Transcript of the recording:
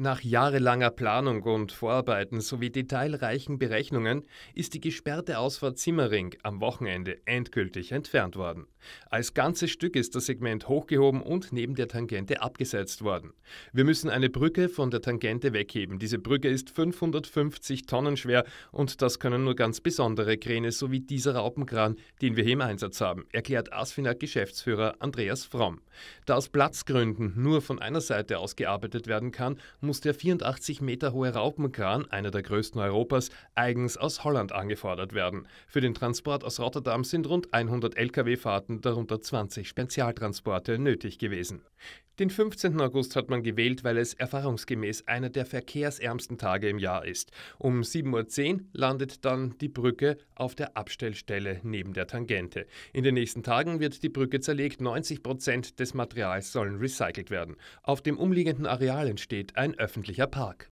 Nach jahrelanger Planung und Vorarbeiten sowie detailreichen Berechnungen ist die gesperrte Ausfahrt Zimmering am Wochenende endgültig entfernt worden. Als ganzes Stück ist das Segment hochgehoben und neben der Tangente abgesetzt worden. Wir müssen eine Brücke von der Tangente wegheben. Diese Brücke ist 550 Tonnen schwer und das können nur ganz besondere Kräne sowie dieser Raupenkran, den wir hier im Einsatz haben, erklärt Asfiner Geschäftsführer Andreas Fromm. Da aus Platzgründen nur von einer Seite aus gearbeitet werden kann, muss der 84 Meter hohe Raupenkran, einer der größten Europas, eigens aus Holland angefordert werden. Für den Transport aus Rotterdam sind rund 100 Lkw-Fahrten, darunter 20 Spezialtransporte, nötig gewesen. Den 15. August hat man gewählt, weil es erfahrungsgemäß einer der verkehrsärmsten Tage im Jahr ist. Um 7.10 Uhr landet dann die Brücke auf der Abstellstelle neben der Tangente. In den nächsten Tagen wird die Brücke zerlegt, 90 Prozent des Materials sollen recycelt werden. Auf dem umliegenden Areal entsteht ein öffentlicher Park.